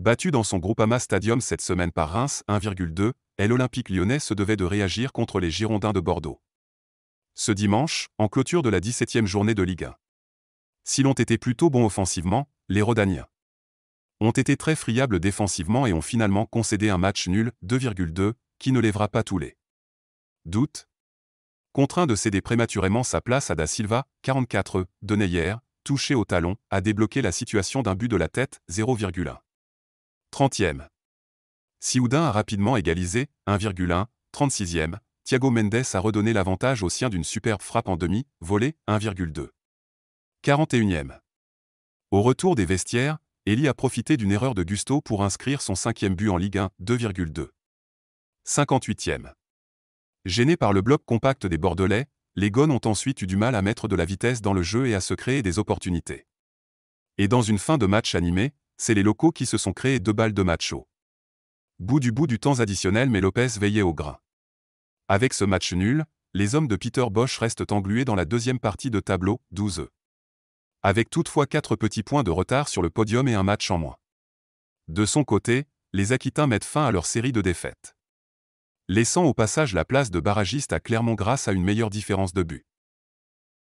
Battu dans son Groupama Stadium cette semaine par Reims 1,2, l'Olympique lyonnais se devait de réagir contre les Girondins de Bordeaux. Ce dimanche, en clôture de la 17e journée de Ligue 1. Si l'ont été plutôt bons offensivement, les Rodaniens ont été très friables défensivement et ont finalement concédé un match nul 2,2, qui ne lèvera pas tous les doutes. Contraint de céder prématurément sa place à Da Silva, 44 de Neyer, touché au talon, a débloqué la situation d'un but de la tête 0,1. 30e. Si a rapidement égalisé, 1,1, 36e, Thiago Mendes a redonné l'avantage au sien d'une superbe frappe en demi, volée, 1,2. 41e. Au retour des vestiaires, Eli a profité d'une erreur de Gusto pour inscrire son cinquième but en Ligue 1, 2,2. 58e. Gênés par le bloc compact des Bordelais, les Gones ont ensuite eu du mal à mettre de la vitesse dans le jeu et à se créer des opportunités. Et dans une fin de match animée, c'est les locaux qui se sont créés deux balles de macho. Bout du bout du temps additionnel mais Lopez veillait au grain. Avec ce match nul, les hommes de Peter Bosch restent englués dans la deuxième partie de tableau, 12 Avec toutefois quatre petits points de retard sur le podium et un match en moins. De son côté, les Aquitains mettent fin à leur série de défaites. Laissant au passage la place de barragiste à Clermont grâce à une meilleure différence de but.